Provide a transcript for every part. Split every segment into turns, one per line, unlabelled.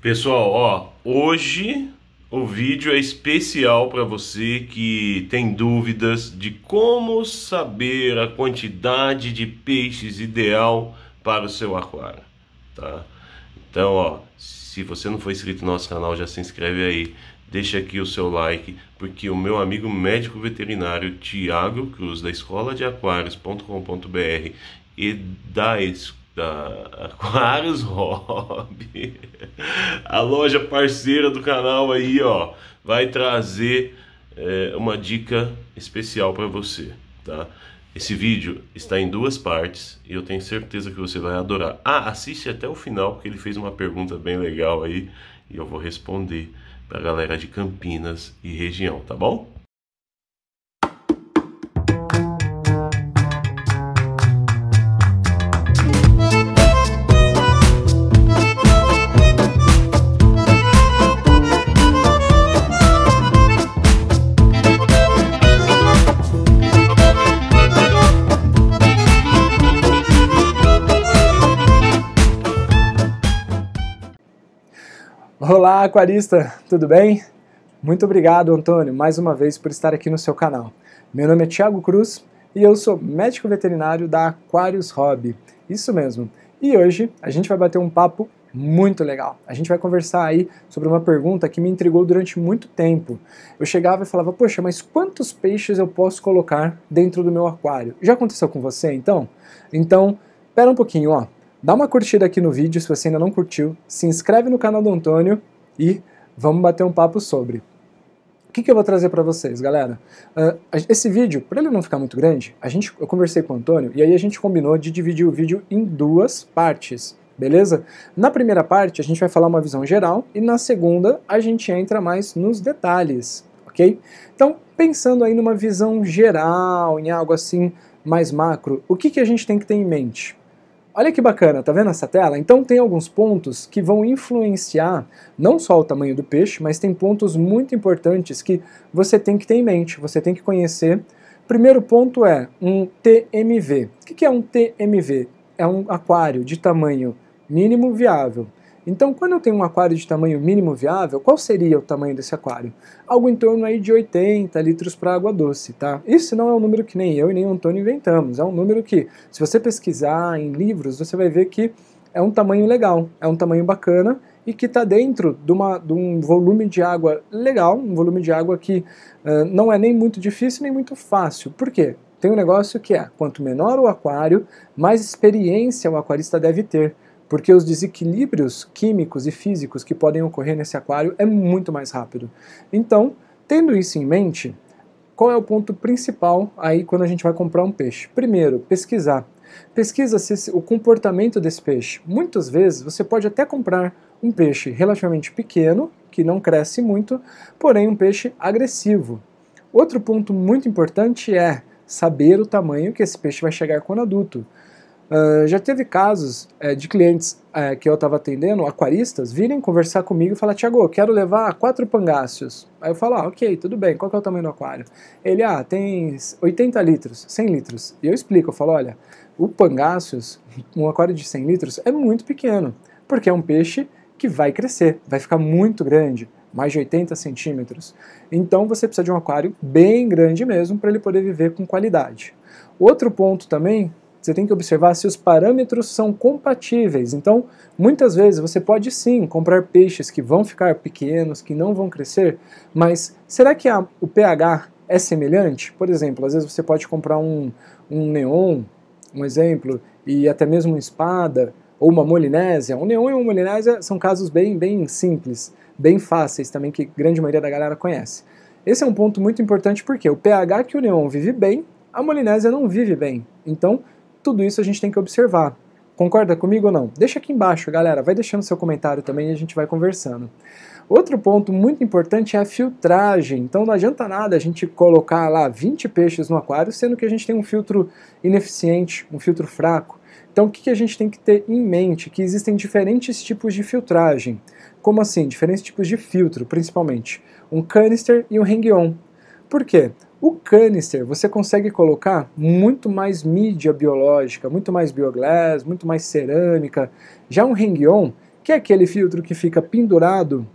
Pessoal, ó, hoje o vídeo é especial para você que tem dúvidas de como saber a quantidade de peixes ideal para o seu aquário, tá? Então, ó, se você não for inscrito no nosso canal, já se inscreve aí, deixa aqui o seu like, porque o meu amigo médico veterinário Tiago Cruz da Escola de Aquários.com.br e da Escola Aquários Hobby. A loja parceira do canal aí, ó, vai trazer é, uma dica especial para você, tá? Esse vídeo está em duas partes e eu tenho certeza que você vai adorar. Ah, assiste até o final porque ele fez uma pergunta bem legal aí e eu vou responder para a galera de Campinas e região, tá bom?
Olá, aquarista, tudo bem? Muito obrigado, Antônio, mais uma vez por estar aqui no seu canal. Meu nome é Thiago Cruz e eu sou médico veterinário da Aquarius Hobby. Isso mesmo. E hoje a gente vai bater um papo muito legal. A gente vai conversar aí sobre uma pergunta que me intrigou durante muito tempo. Eu chegava e falava: "Poxa, mas quantos peixes eu posso colocar dentro do meu aquário?". Já aconteceu com você, então? Então, pera um pouquinho, ó. Dá uma curtida aqui no vídeo se você ainda não curtiu, se inscreve no canal do Antônio e vamos bater um papo sobre. O que, que eu vou trazer para vocês, galera? Uh, esse vídeo, para ele não ficar muito grande, a gente, eu conversei com o Antônio e aí a gente combinou de dividir o vídeo em duas partes, beleza? Na primeira parte a gente vai falar uma visão geral e na segunda a gente entra mais nos detalhes, ok? Então, pensando aí numa visão geral, em algo assim mais macro, o que, que a gente tem que ter em mente? Olha que bacana, tá vendo essa tela? Então tem alguns pontos que vão influenciar não só o tamanho do peixe, mas tem pontos muito importantes que você tem que ter em mente, você tem que conhecer. Primeiro ponto é um TMV. O que é um TMV? É um aquário de tamanho mínimo viável. Então, quando eu tenho um aquário de tamanho mínimo viável, qual seria o tamanho desse aquário? Algo em torno aí de 80 litros para água doce, tá? Isso não é um número que nem eu e nem o Antônio inventamos, é um número que, se você pesquisar em livros, você vai ver que é um tamanho legal, é um tamanho bacana e que está dentro de, uma, de, um volume de água legal, um volume de água que uh, não é nem muito difícil nem muito fácil. Por quê? Tem um negócio que é, quanto menor o aquário, mais experiência o aquarista deve ter porque os desequilíbrios químicos e físicos que podem ocorrer nesse aquário é muito mais rápido. Então, tendo isso em mente, qual é o ponto principal aí quando a gente vai comprar um peixe? Primeiro, pesquisar. Pesquisa o comportamento desse peixe. Muitas vezes você pode até comprar um peixe relativamente pequeno, que não cresce muito, porém um peixe agressivo. Outro ponto muito importante é saber o tamanho que esse peixe vai chegar quando adulto. Ah, já teve casos é, de clientes é, que eu estava atendendo, aquaristas, virem conversar comigo e falar, Tiago, quero levar quatro pangácios. Aí eu falo, ah, ok, tudo bem, qual que é o tamanho do aquário? Ele, ah, tem 80 litros, 100 litros. E eu explico, eu falo, olha, o pangácios, um aquário de 100 litros, é muito pequeno, porque é um peixe que vai crescer, vai ficar muito grande, mais de 80 centímetros. Então você precisa de um aquário bem grande mesmo para ele poder viver com qualidade. Outro ponto também você tem que observar se os parâmetros são compatíveis. Então, muitas vezes você pode sim comprar peixes que vão ficar pequenos, que não vão crescer, mas será que a, o pH é semelhante? Por exemplo, às vezes você pode comprar um, um neon, um exemplo, e até mesmo uma espada ou uma molinésia. Um neon e uma molinésia são casos bem, bem simples, bem fáceis também, que a grande maioria da galera conhece. Esse é um ponto muito importante porque o pH que o neon vive bem, a molinésia não vive bem. Então, tudo isso a gente tem que observar. Concorda comigo ou não? Deixa aqui embaixo, galera. Vai deixando seu comentário também e a gente vai conversando. Outro ponto muito importante é a filtragem. Então não adianta nada a gente colocar lá 20 peixes no aquário, sendo que a gente tem um filtro ineficiente, um filtro fraco. Então o que a gente tem que ter em mente? Que existem diferentes tipos de filtragem. Como assim? Diferentes tipos de filtro, principalmente. Um canister e um hang-on. Por quê? O canister você consegue colocar muito mais mídia biológica, muito mais bioglass, muito mais cerâmica. Já um hang-on, que é aquele filtro que fica pendurado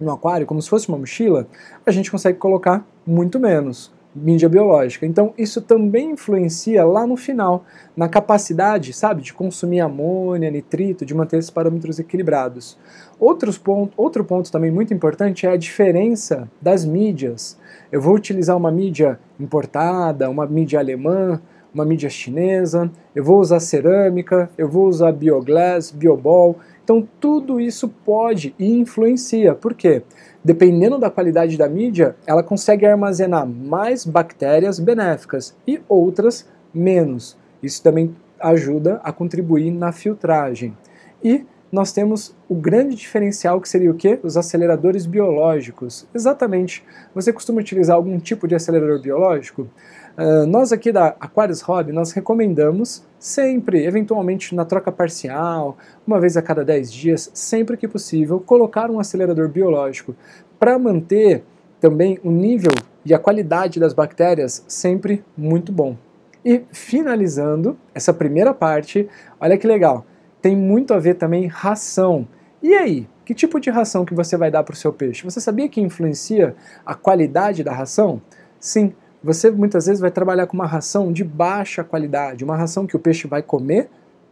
no aquário, como se fosse uma mochila, a gente consegue colocar muito menos mídia biológica. Então, isso também influencia lá no final, na capacidade, sabe, de consumir amônia, nitrito, de manter esses parâmetros equilibrados. Outros ponto, outro ponto também muito importante é a diferença das mídias. Eu vou utilizar uma mídia importada, uma mídia alemã, uma mídia chinesa, eu vou usar cerâmica, eu vou usar bioglass, biobol. Então tudo isso pode e influencia. Por quê? Dependendo da qualidade da mídia, ela consegue armazenar mais bactérias benéficas e outras menos. Isso também ajuda a contribuir na filtragem. E nós temos o grande diferencial que seria o quê? Os aceleradores biológicos. Exatamente. Você costuma utilizar algum tipo de acelerador biológico? Uh, nós aqui da Aquarius Hobby, nós recomendamos sempre, eventualmente na troca parcial, uma vez a cada 10 dias, sempre que possível, colocar um acelerador biológico para manter também o nível e a qualidade das bactérias sempre muito bom. E finalizando essa primeira parte, olha que legal tem muito a ver também ração. E aí, que tipo de ração que você vai dar para o seu peixe? Você sabia que influencia a qualidade da ração? Sim, você muitas vezes vai trabalhar com uma ração de baixa qualidade, uma ração que o peixe vai comer,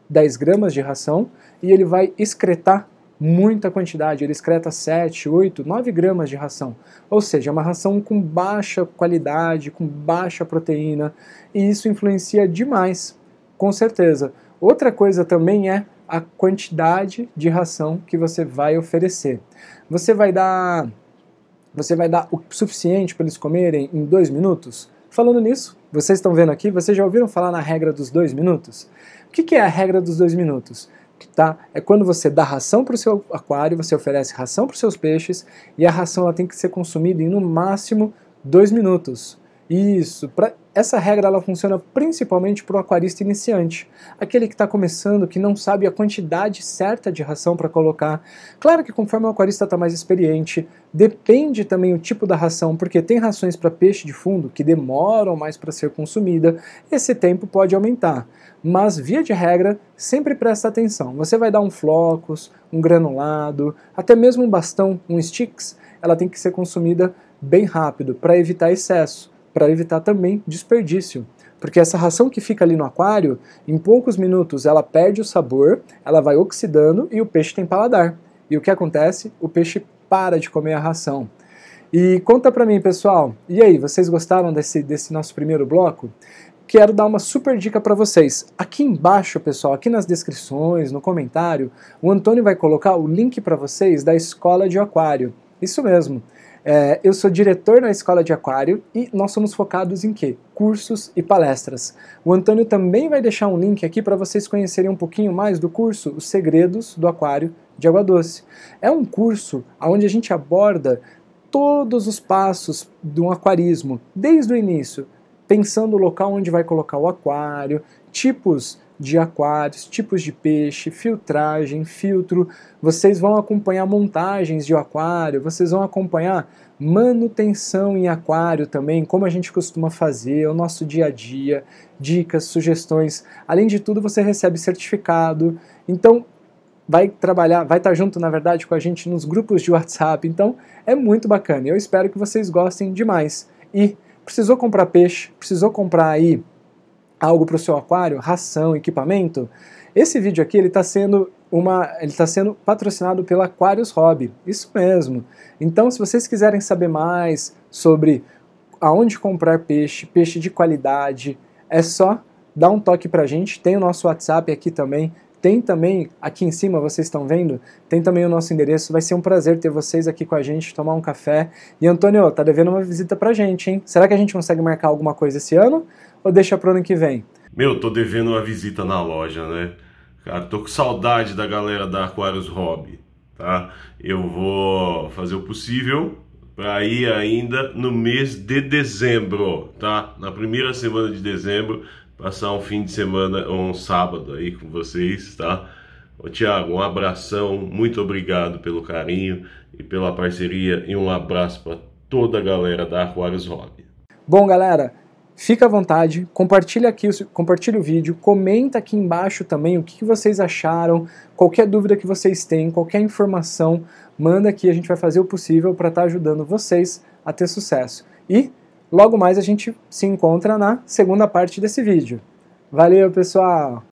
10 gramas de ração, e ele vai excretar muita quantidade, ele excreta 7, 8, 9 gramas de ração. Ou seja, é uma ração com baixa qualidade, com baixa proteína, e isso influencia demais, com certeza. Outra coisa também é a quantidade de ração que você vai oferecer. Você vai dar, você vai dar o suficiente para eles comerem em dois minutos? Falando nisso, vocês estão vendo aqui, vocês já ouviram falar na regra dos dois minutos? O que, que é a regra dos dois minutos? Tá? É quando você dá ração para o seu aquário, você oferece ração para os seus peixes e a ração ela tem que ser consumida em no máximo dois minutos. Isso. Pra, essa regra ela funciona principalmente para o aquarista iniciante, aquele que está começando, que não sabe a quantidade certa de ração para colocar. Claro que conforme o aquarista está mais experiente, depende também o tipo da ração, porque tem rações para peixe de fundo que demoram mais para ser consumida, esse tempo pode aumentar. Mas via de regra, sempre presta atenção. Você vai dar um flocos, um granulado, até mesmo um bastão, um sticks, ela tem que ser consumida bem rápido para evitar excesso para evitar também desperdício. Porque essa ração que fica ali no aquário, em poucos minutos ela perde o sabor, ela vai oxidando e o peixe tem paladar. E o que acontece? O peixe para de comer a ração. E conta pra mim, pessoal, e aí, vocês gostaram desse, desse nosso primeiro bloco? Quero dar uma super dica para vocês. Aqui embaixo, pessoal, aqui nas descrições, no comentário, o Antônio vai colocar o link para vocês da escola de aquário. Isso mesmo. É, eu sou diretor na Escola de Aquário e nós somos focados em quê? Cursos e palestras. O Antônio também vai deixar um link aqui para vocês conhecerem um pouquinho mais do curso Os Segredos do Aquário de Água Doce. É um curso onde a gente aborda todos os passos de um aquarismo, desde o início, pensando o local onde vai colocar o aquário, tipos de aquários, tipos de peixe, filtragem, filtro. Vocês vão acompanhar montagens de aquário, vocês vão acompanhar manutenção em aquário também, como a gente costuma fazer, o nosso dia a dia, dicas, sugestões. Além de tudo, você recebe certificado. Então, vai trabalhar, vai estar junto, na verdade, com a gente nos grupos de WhatsApp. Então, é muito bacana. Eu espero que vocês gostem demais. E precisou comprar peixe, precisou comprar aí algo para o seu aquário, ração, equipamento. Esse vídeo aqui ele está sendo uma, ele está sendo patrocinado pela Aquarius Hobby, isso mesmo. Então, se vocês quiserem saber mais sobre aonde comprar peixe, peixe de qualidade, é só dar um toque para a gente. Tem o nosso WhatsApp aqui também. Tem também, aqui em cima vocês estão vendo, tem também o nosso endereço. Vai ser um prazer ter vocês aqui com a gente, tomar um café. E Antônio, tá devendo uma visita pra gente, hein? Será que a gente consegue marcar alguma coisa esse ano? ou deixa para o ano que vem?
Meu, tô devendo uma visita na loja, né? Cara, tô com saudade da galera da Aquarius Hobby, tá? Eu vou fazer o possível para ir ainda no mês de dezembro, tá? Na primeira semana de dezembro, passar um fim de semana, ou um sábado aí com vocês, tá? Ô, Tiago, um abração, muito obrigado pelo carinho e pela parceria e um abraço para toda a galera da Aquarius Hobby.
Bom, galera, Fica à vontade, compartilha aqui, compartilha o vídeo, comenta aqui embaixo também o que vocês acharam, qualquer dúvida que vocês têm, qualquer informação, manda aqui, a gente vai fazer o possível para estar tá ajudando vocês a ter sucesso. E logo mais a gente se encontra na segunda parte desse vídeo. Valeu, pessoal!